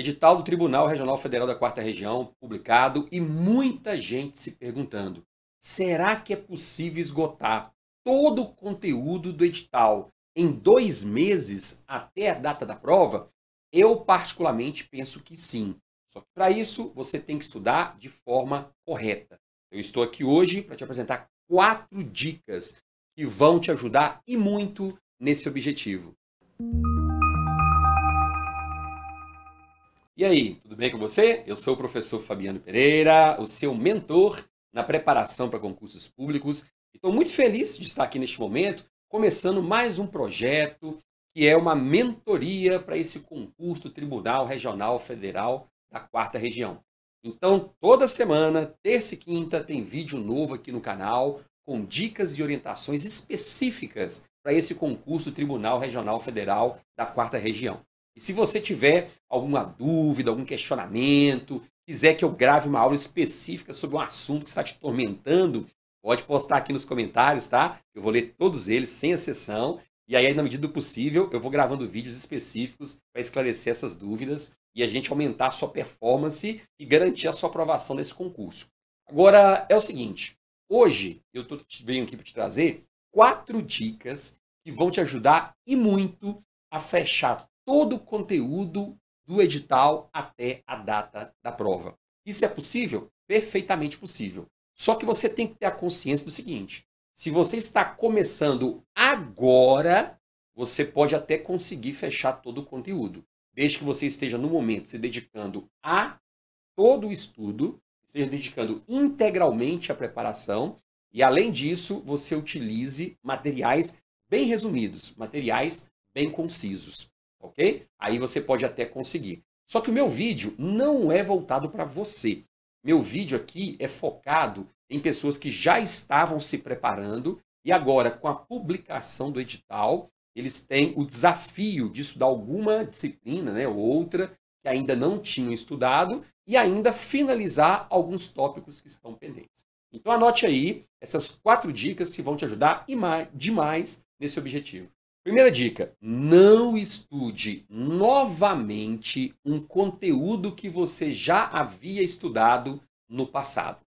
Edital do Tribunal Regional Federal da Quarta Região, publicado, e muita gente se perguntando: será que é possível esgotar todo o conteúdo do edital em dois meses até a data da prova? Eu, particularmente, penso que sim. Só que para isso você tem que estudar de forma correta. Eu estou aqui hoje para te apresentar quatro dicas que vão te ajudar e muito nesse objetivo. E aí, tudo bem com você? Eu sou o professor Fabiano Pereira, o seu mentor na preparação para concursos públicos. Estou muito feliz de estar aqui neste momento, começando mais um projeto que é uma mentoria para esse concurso Tribunal Regional Federal da Quarta Região. Então, toda semana, terça e quinta, tem vídeo novo aqui no canal com dicas e orientações específicas para esse concurso Tribunal Regional Federal da Quarta Região. E se você tiver alguma dúvida, algum questionamento, quiser que eu grave uma aula específica sobre um assunto que está te tormentando, pode postar aqui nos comentários, tá? Eu vou ler todos eles, sem exceção. E aí, na medida do possível, eu vou gravando vídeos específicos para esclarecer essas dúvidas e a gente aumentar a sua performance e garantir a sua aprovação nesse concurso. Agora, é o seguinte: hoje eu tô, venho aqui para te trazer quatro dicas que vão te ajudar e muito a fechar todo o conteúdo do edital até a data da prova. Isso é possível? Perfeitamente possível. Só que você tem que ter a consciência do seguinte: se você está começando agora, você pode até conseguir fechar todo o conteúdo, desde que você esteja no momento se dedicando a todo o estudo, esteja dedicando integralmente à preparação e além disso, você utilize materiais bem resumidos, materiais bem concisos ok? Aí você pode até conseguir. Só que o meu vídeo não é voltado para você. Meu vídeo aqui é focado em pessoas que já estavam se preparando e agora, com a publicação do edital, eles têm o desafio de estudar alguma disciplina, né, ou outra, que ainda não tinham estudado e ainda finalizar alguns tópicos que estão pendentes. Então anote aí essas quatro dicas que vão te ajudar demais nesse objetivo. Primeira dica: não estude novamente um conteúdo que você já havia estudado no passado.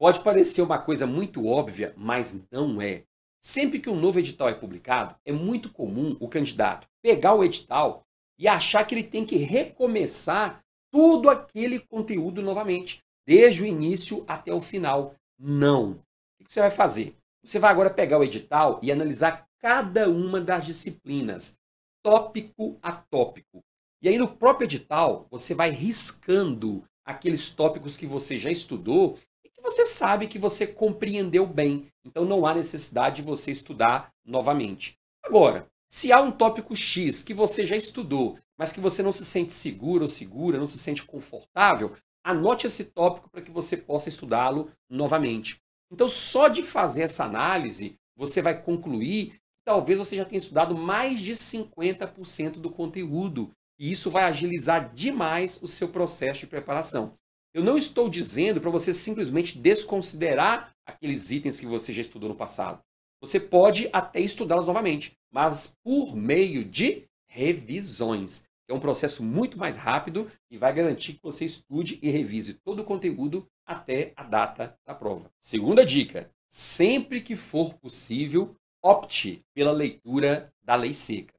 Pode parecer uma coisa muito óbvia, mas não é. Sempre que um novo edital é publicado, é muito comum o candidato pegar o edital e achar que ele tem que recomeçar tudo aquele conteúdo novamente, desde o início até o final. Não. O que você vai fazer? Você vai agora pegar o edital e analisar cada uma das disciplinas, tópico a tópico. E aí no próprio edital, você vai riscando aqueles tópicos que você já estudou e que você sabe que você compreendeu bem. Então não há necessidade de você estudar novamente. Agora, se há um tópico X que você já estudou, mas que você não se sente seguro ou segura, não se sente confortável, anote esse tópico para que você possa estudá-lo novamente. Então, só de fazer essa análise, você vai concluir talvez você já tenha estudado mais de 50% do conteúdo. E isso vai agilizar demais o seu processo de preparação. Eu não estou dizendo para você simplesmente desconsiderar aqueles itens que você já estudou no passado. Você pode até estudá-los novamente, mas por meio de revisões. É um processo muito mais rápido e vai garantir que você estude e revise todo o conteúdo até a data da prova. Segunda dica: sempre que for possível, opte pela leitura da lei seca.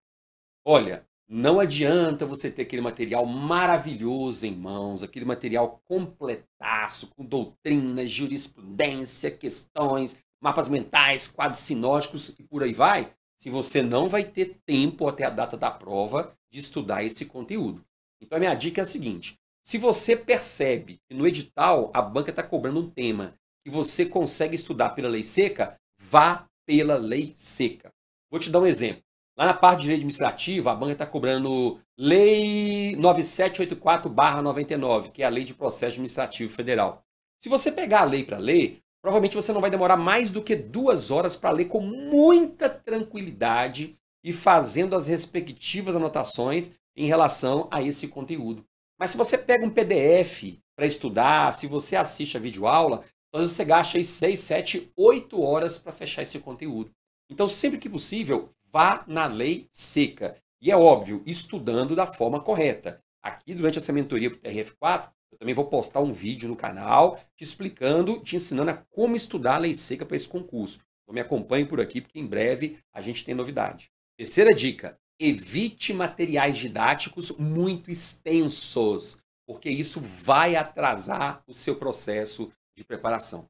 Olha, não adianta você ter aquele material maravilhoso em mãos, aquele material completaço, com doutrina, jurisprudência, questões, mapas mentais, quadros sinóticos e por aí vai, se você não vai ter tempo até a data da prova de estudar esse conteúdo. Então a minha dica é a seguinte: se você percebe que no edital a banca está cobrando um tema que você consegue estudar pela lei seca, vá pela lei seca. Vou te dar um exemplo. Lá na parte de lei administrativa, a banca está cobrando Lei 9784-99, que é a Lei de Processo Administrativo Federal. Se você pegar a lei para ler, provavelmente você não vai demorar mais do que duas horas para ler com muita tranquilidade e fazendo as respectivas anotações em relação a esse conteúdo. Mas se você pega um PDF para estudar, se você assiste a videoaula, mas então, você gasta aí 6, 7, 8 horas para fechar esse conteúdo. Então, sempre que possível, vá na lei seca. E é óbvio, estudando da forma correta. Aqui, durante essa mentoria para o TRF4, eu também vou postar um vídeo no canal te explicando, te ensinando a como estudar a lei seca para esse concurso. Então me acompanhe por aqui, porque em breve a gente tem novidade. Terceira dica, evite materiais didáticos muito extensos, porque isso vai atrasar o seu processo de preparação.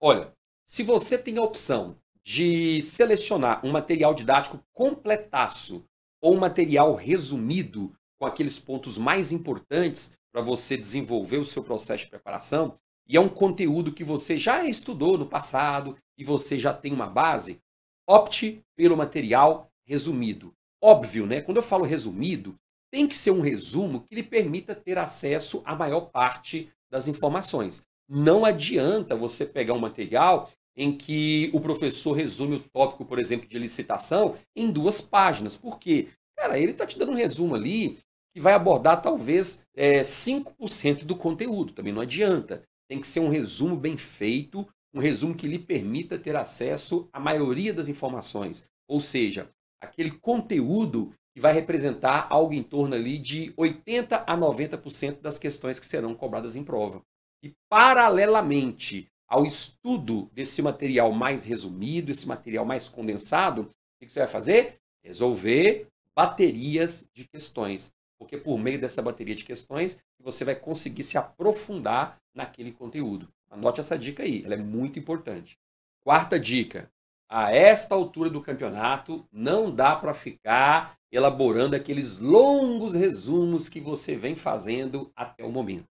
Olha, se você tem a opção de selecionar um material didático completaço ou um material resumido com aqueles pontos mais importantes para você desenvolver o seu processo de preparação, e é um conteúdo que você já estudou no passado e você já tem uma base, opte pelo material resumido. Óbvio, né? Quando eu falo resumido, tem que ser um resumo que lhe permita ter acesso à maior parte das informações. Não adianta você pegar um material em que o professor resume o tópico, por exemplo, de licitação em duas páginas. Por quê? Cara, ele está te dando um resumo ali que vai abordar talvez é, 5% do conteúdo. Também não adianta. Tem que ser um resumo bem feito, um resumo que lhe permita ter acesso à maioria das informações. Ou seja, aquele conteúdo que vai representar algo em torno ali de 80 a 90% das questões que serão cobradas em prova. E, paralelamente ao estudo desse material mais resumido, esse material mais condensado, o que você vai fazer? Resolver baterias de questões. Porque por meio dessa bateria de questões, você vai conseguir se aprofundar naquele conteúdo. Anote essa dica aí, ela é muito importante. Quarta dica: a esta altura do campeonato, não dá para ficar elaborando aqueles longos resumos que você vem fazendo até o momento.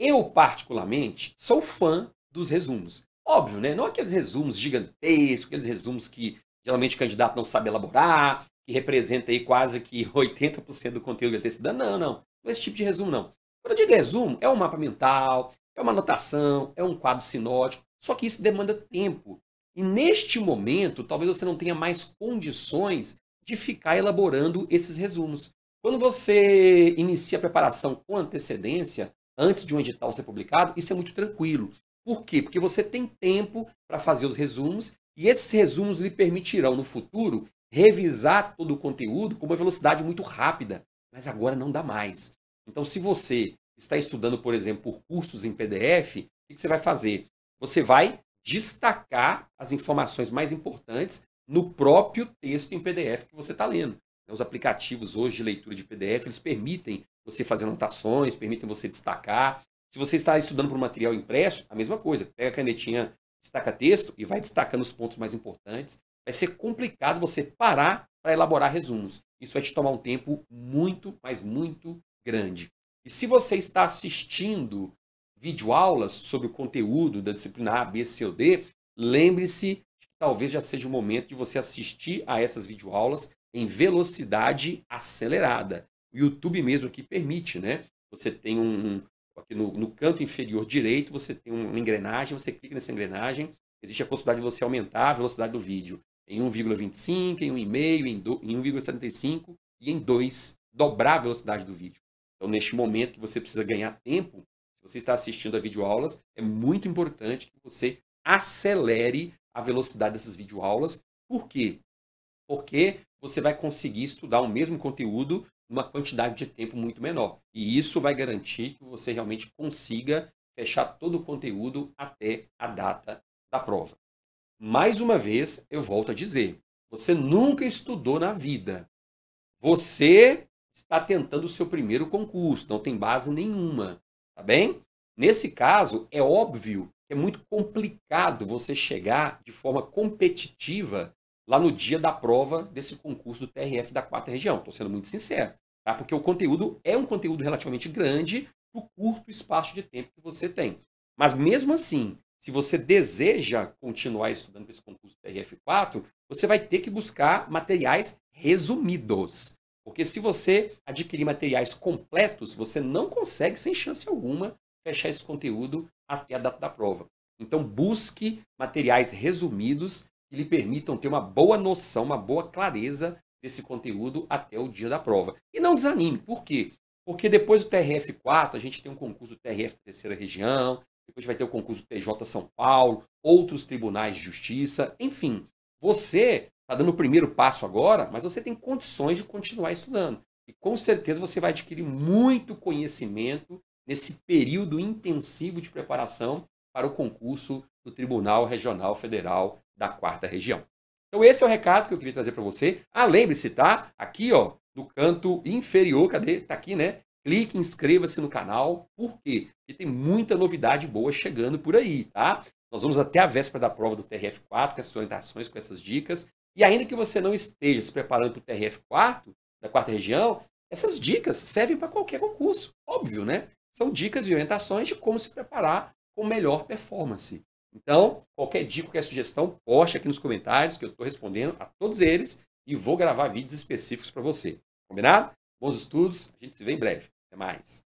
Eu, particularmente, sou fã dos resumos. Óbvio, né? Não aqueles resumos gigantescos, aqueles resumos que geralmente o candidato não sabe elaborar, que representa aí quase que 80% do conteúdo que ele está estudando. Não, não. Não é esse tipo de resumo, não. Quando eu digo resumo, é um mapa mental, é uma anotação, é um quadro sinótico, só que isso demanda tempo. E neste momento, talvez você não tenha mais condições de ficar elaborando esses resumos. Quando você inicia a preparação com antecedência, antes de um edital ser publicado, isso é muito tranquilo. Por quê? Porque você tem tempo para fazer os resumos e esses resumos lhe permitirão, no futuro, revisar todo o conteúdo com uma velocidade muito rápida. Mas agora não dá mais. Então, se você está estudando, por exemplo, por cursos em PDF, o que você vai fazer? Você vai destacar as informações mais importantes no próprio texto em PDF que você está lendo. Os aplicativos hoje de leitura de PDF eles permitem você fazer anotações, permitem você destacar. Se você está estudando por um material impresso, a mesma coisa. Pega a canetinha, destaca texto e vai destacando os pontos mais importantes. Vai ser complicado você parar para elaborar resumos. Isso vai te tomar um tempo muito, mas muito grande. E se você está assistindo videoaulas sobre o conteúdo da disciplina A, B, C ou D, lembre-se que talvez já seja o momento de você assistir a essas videoaulas em velocidade acelerada o YouTube mesmo que permite, né? Você tem um, aqui no, no canto inferior direito, você tem uma engrenagem, você clica nessa engrenagem, existe a possibilidade de você aumentar a velocidade do vídeo em 1,25, em 1,5, em, em 1,75 e em 2, dobrar a velocidade do vídeo. Então, neste momento que você precisa ganhar tempo, se você está assistindo a videoaulas, é muito importante que você acelere a velocidade dessas videoaulas. Por quê? Porque você vai conseguir estudar o mesmo conteúdo uma quantidade de tempo muito menor. E isso vai garantir que você realmente consiga fechar todo o conteúdo até a data da prova. Mais uma vez, eu volto a dizer: você nunca estudou na vida. Você está tentando o seu primeiro concurso, não tem base nenhuma, tá bem? Nesse caso, é óbvio que é muito complicado você chegar de forma competitiva lá no dia da prova desse concurso do TRF da quarta região. Estou sendo muito sincero, tá? porque o conteúdo é um conteúdo relativamente grande para o curto espaço de tempo que você tem. Mas mesmo assim, se você deseja continuar estudando esse concurso do TRF4, você vai ter que buscar materiais resumidos. Porque se você adquirir materiais completos, você não consegue, sem chance alguma, fechar esse conteúdo até a data da prova. Então, busque materiais resumidos que lhe permitam ter uma boa noção, uma boa clareza desse conteúdo até o dia da prova. E não desanime, por quê? Porque depois do TRF 4, a gente tem um concurso TRF Terceira Região, depois vai ter o concurso TJ São Paulo, outros tribunais de justiça, enfim. Você está dando o primeiro passo agora, mas você tem condições de continuar estudando. E com certeza você vai adquirir muito conhecimento nesse período intensivo de preparação para o concurso do Tribunal Regional Federal da Quarta Região. Então esse é o recado que eu queria trazer para você. Ah, lembre-se, tá? Aqui, ó, no canto inferior, cadê? Tá aqui, né? Clique, inscreva-se no canal. Por quê? Porque tem muita novidade boa chegando por aí, tá? Nós vamos até a véspera da prova do TRF4 com essas orientações, com essas dicas. E ainda que você não esteja se preparando para o TRF4 da quarta região, essas dicas servem para qualquer concurso, óbvio, né? São dicas e orientações de como se preparar com melhor performance. Então, qualquer dica, qualquer sugestão, poste aqui nos comentários que eu estou respondendo a todos eles e vou gravar vídeos específicos para você. Combinado? Bons estudos, a gente se vê em breve. Até mais.